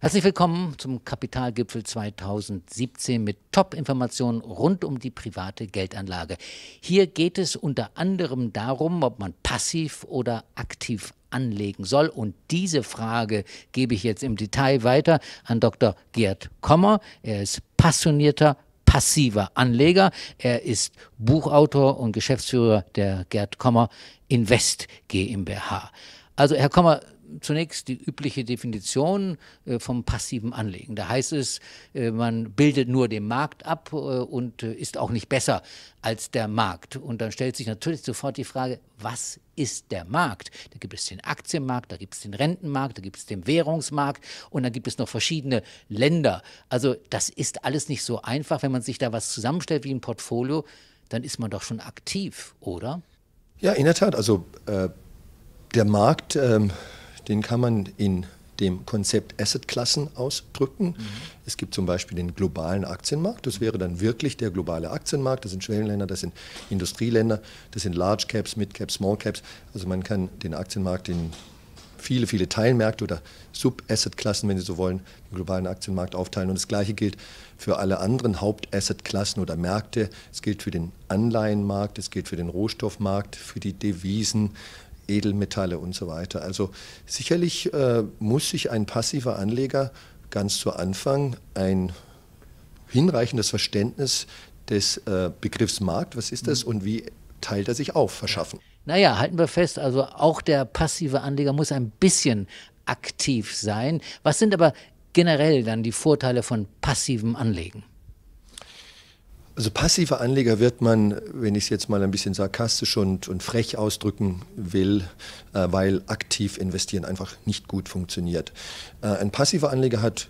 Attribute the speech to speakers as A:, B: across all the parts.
A: Herzlich willkommen zum Kapitalgipfel 2017 mit Top-Informationen rund um die private Geldanlage. Hier geht es unter anderem darum, ob man passiv oder aktiv anlegen soll. Und diese Frage gebe ich jetzt im Detail weiter an Dr. Gerd Kommer. Er ist passionierter passiver Anleger. Er ist Buchautor und Geschäftsführer der Gerd Kommer Invest GmbH. Also Herr Kommer, zunächst die übliche Definition äh, vom passiven Anlegen. Da heißt es, äh, man bildet nur den Markt ab äh, und ist auch nicht besser als der Markt. Und dann stellt sich natürlich sofort die Frage, was ist der Markt? Da gibt es den Aktienmarkt, da gibt es den Rentenmarkt, da gibt es den Währungsmarkt und dann gibt es noch verschiedene Länder. Also das ist alles nicht so einfach. Wenn man sich da was zusammenstellt wie ein Portfolio, dann ist man doch schon aktiv, oder?
B: Ja, in der Tat. Also äh, der Markt. Ähm den kann man in dem Konzept Assetklassen ausdrücken. Mhm. Es gibt zum Beispiel den globalen Aktienmarkt. Das wäre dann wirklich der globale Aktienmarkt. Das sind Schwellenländer, das sind Industrieländer, das sind Large Caps, Mid Caps, Small Caps. Also man kann den Aktienmarkt in viele, viele Teilmärkte oder Sub-Asset-Klassen, wenn Sie so wollen, den globalen Aktienmarkt aufteilen. Und das Gleiche gilt für alle anderen Haupt-Asset-Klassen oder Märkte. Es gilt für den Anleihenmarkt, es gilt für den Rohstoffmarkt, für die Devisen, Edelmetalle und so weiter. Also sicherlich äh, muss sich ein passiver Anleger ganz zu Anfang ein hinreichendes Verständnis des äh, Begriffs Markt, was ist das mhm. und wie teilt er sich auf, verschaffen.
A: Naja, halten wir fest, also auch der passive Anleger muss ein bisschen aktiv sein. Was sind aber generell dann die Vorteile von passivem Anlegen?
B: Also passiver Anleger wird man, wenn ich es jetzt mal ein bisschen sarkastisch und, und frech ausdrücken will, äh, weil aktiv investieren einfach nicht gut funktioniert. Äh, ein passiver Anleger hat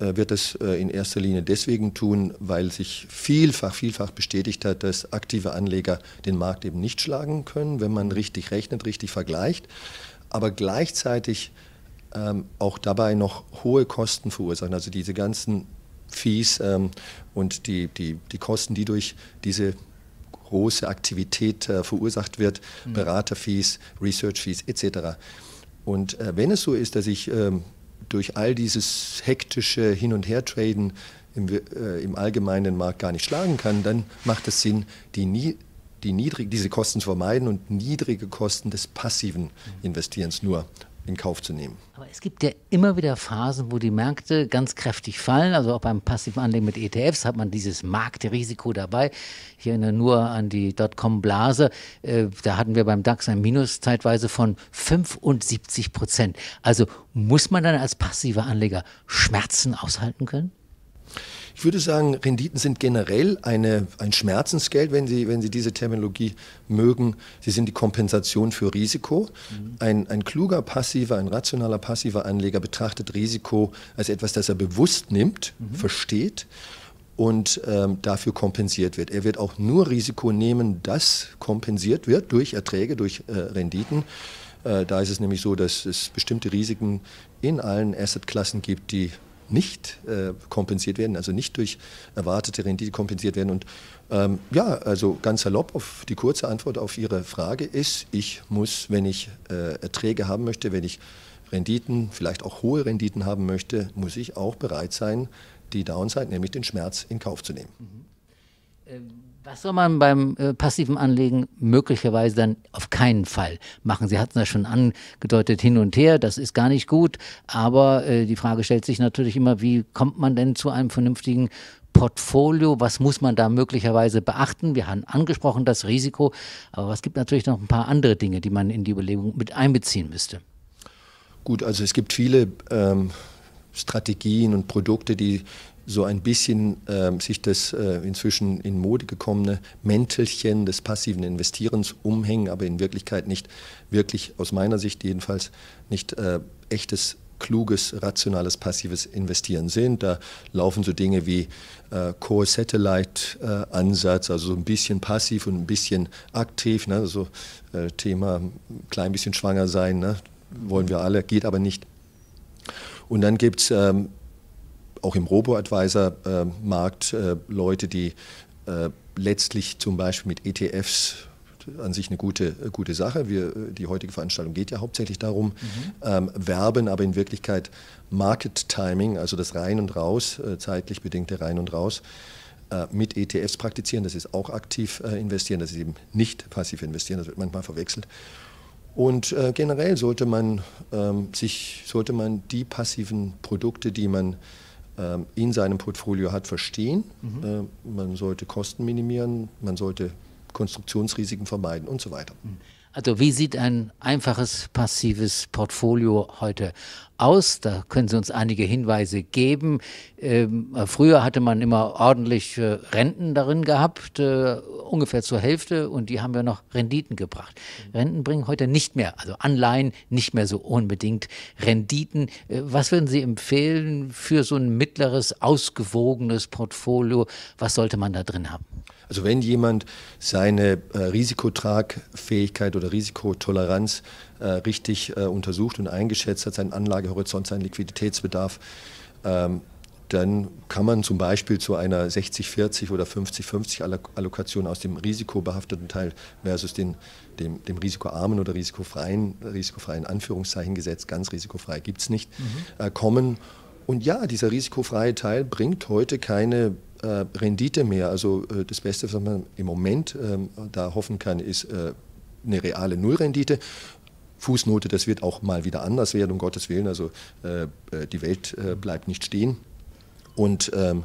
B: äh, wird das äh, in erster Linie deswegen tun, weil sich vielfach, vielfach bestätigt hat, dass aktive Anleger den Markt eben nicht schlagen können, wenn man richtig rechnet, richtig vergleicht, aber gleichzeitig ähm, auch dabei noch hohe Kosten verursachen. Also diese ganzen Fees ähm, und die, die, die Kosten, die durch diese große Aktivität äh, verursacht wird, mhm. Beraterfees, Research-Fees etc. Und äh, wenn es so ist, dass ich ähm, durch all dieses hektische Hin- und Her-Traden im, äh, im, allgemeinen Markt gar nicht schlagen kann, dann macht es Sinn, die, nie, die niedrig, diese Kosten zu vermeiden und niedrige Kosten des passiven mhm. Investierens nur in Kauf zu nehmen.
A: Aber es gibt ja immer wieder Phasen, wo die Märkte ganz kräftig fallen. Also auch beim passiven Anlegen mit ETFs hat man dieses Marktrisiko dabei. Ich erinnere nur an die Dotcom-Blase. Äh, da hatten wir beim DAX ein Minus zeitweise von 75 Prozent. Also muss man dann als passiver Anleger Schmerzen aushalten können?
B: Ich würde sagen, Renditen sind generell eine, ein Schmerzensgeld, wenn Sie, wenn Sie diese Terminologie mögen. Sie sind die Kompensation für Risiko. Mhm. Ein, ein kluger passiver, ein rationaler passiver Anleger betrachtet Risiko als etwas, das er bewusst nimmt, mhm. versteht und ähm, dafür kompensiert wird. Er wird auch nur Risiko nehmen, das kompensiert wird durch Erträge, durch äh, Renditen. Äh, da ist es nämlich so, dass es bestimmte Risiken in allen Assetklassen gibt, die nicht äh, kompensiert werden, also nicht durch erwartete Rendite kompensiert werden. Und ähm, ja, also ganz salopp auf die kurze Antwort auf Ihre Frage ist, ich muss, wenn ich äh, Erträge haben möchte, wenn ich Renditen, vielleicht auch hohe Renditen haben möchte, muss ich auch bereit sein, die Downside, nämlich den Schmerz, in Kauf zu nehmen. Mhm.
A: Äh, was soll man beim äh, passiven Anlegen möglicherweise dann auf keinen Fall machen? Sie hatten das schon angedeutet hin und her, das ist gar nicht gut, aber äh, die Frage stellt sich natürlich immer, wie kommt man denn zu einem vernünftigen Portfolio? Was muss man da möglicherweise beachten? Wir haben angesprochen das Risiko, aber es gibt natürlich noch ein paar andere Dinge, die man
B: in die Überlegung mit einbeziehen müsste. Gut, also es gibt viele ähm, Strategien und Produkte, die so ein bisschen äh, sich das äh, inzwischen in Mode gekommene Mäntelchen des passiven Investierens umhängen, aber in Wirklichkeit nicht wirklich, aus meiner Sicht jedenfalls, nicht äh, echtes kluges, rationales, passives Investieren sind. Da laufen so Dinge wie äh, Core-Satellite-Ansatz, äh, also so ein bisschen passiv und ein bisschen aktiv. Ne? Also äh, Thema klein bisschen schwanger sein, ne? wollen wir alle, geht aber nicht. Und dann gibt es ähm, auch im Robo-Advisor-Markt äh, Leute, die äh, letztlich zum Beispiel mit ETFs an sich eine gute, äh, gute Sache. Wir, die heutige Veranstaltung geht ja hauptsächlich darum, mhm. ähm, werben, aber in Wirklichkeit Market Timing, also das Rein und Raus, äh, zeitlich bedingte Rein und Raus, äh, mit ETFs praktizieren. Das ist auch aktiv äh, investieren, das ist eben nicht passiv investieren, das wird manchmal verwechselt. Und generell sollte man ähm, sich, sollte man die passiven Produkte, die man ähm, in seinem Portfolio hat, verstehen. Mhm. Ähm, man sollte Kosten minimieren, man sollte Konstruktionsrisiken vermeiden und so weiter. Mhm.
A: Also wie sieht ein einfaches passives Portfolio heute aus? Da können Sie uns einige Hinweise geben. Ähm, früher hatte man immer ordentlich äh, Renten darin gehabt, äh, ungefähr zur Hälfte, und die haben ja noch Renditen gebracht. Renten bringen heute nicht mehr, also Anleihen nicht mehr so unbedingt Renditen. Äh, was würden Sie empfehlen
B: für so ein mittleres, ausgewogenes Portfolio? Was sollte man da drin haben? Also wenn jemand seine äh, Risikotragfähigkeit oder Risikotoleranz äh, richtig äh, untersucht und eingeschätzt hat, seinen Anlagehorizont, seinen Liquiditätsbedarf, ähm, dann kann man zum Beispiel zu einer 60-40 oder 50-50 Allokation aus dem risikobehafteten Teil versus den, dem, dem risikoarmen oder risikofreien, risikofreien Anführungszeichen gesetzt, ganz risikofrei gibt es nicht, mhm. Äh, kommen. Und ja, dieser risikofreie Teil bringt heute keine äh, Rendite mehr. Also äh, das Beste, was man im Moment ähm, da hoffen kann, ist äh, eine reale Nullrendite. Fußnote, das wird auch mal wieder anders werden, um Gottes Willen. Also äh, äh, die Welt bleibt nicht stehen. Und ähm,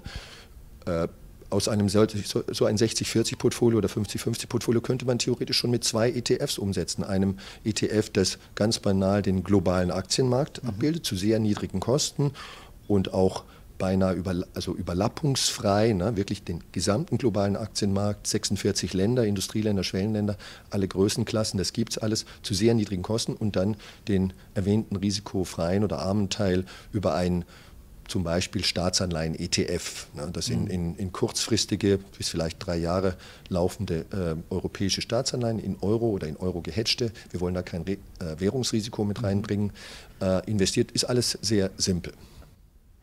B: aus einem so, so ein 60-40-Portfolio oder 50-50-Portfolio könnte man theoretisch schon mit zwei ETFs umsetzen. Einem ETF, das ganz banal den globalen Aktienmarkt mhm. abbildet, zu sehr niedrigen Kosten und auch beinahe über, also überlappungsfrei, ne, wirklich den gesamten globalen Aktienmarkt, 46 Länder, Industrieländer, Schwellenländer, alle Größenklassen, das gibt es alles, zu sehr niedrigen Kosten und dann den erwähnten risikofreien oder armen Teil über einen zum Beispiel Staatsanleihen-ETF, ne, das in, mhm. in, in, kurzfristige, bis vielleicht drei Jahre laufende äh, europäische Staatsanleihen in Euro oder in Euro gehedgte, wir wollen da kein Re äh, Währungsrisiko mit mhm. reinbringen, äh, investiert, ist alles sehr simpel.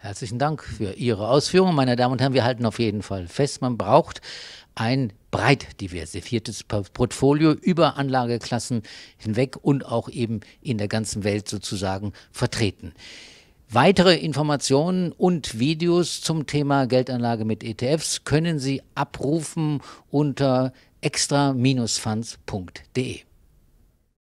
A: Herzlichen Dank für Ihre Ausführungen, meine Damen und Herren. Wir halten auf jeden Fall fest, man braucht ein breit diversifiertes Portfolio über Anlageklassen hinweg und auch eben in der ganzen Welt sozusagen vertreten. Weitere Informationen und Videos zum Thema Geldanlage mit ETFs können Sie abrufen unter extra-funds.de.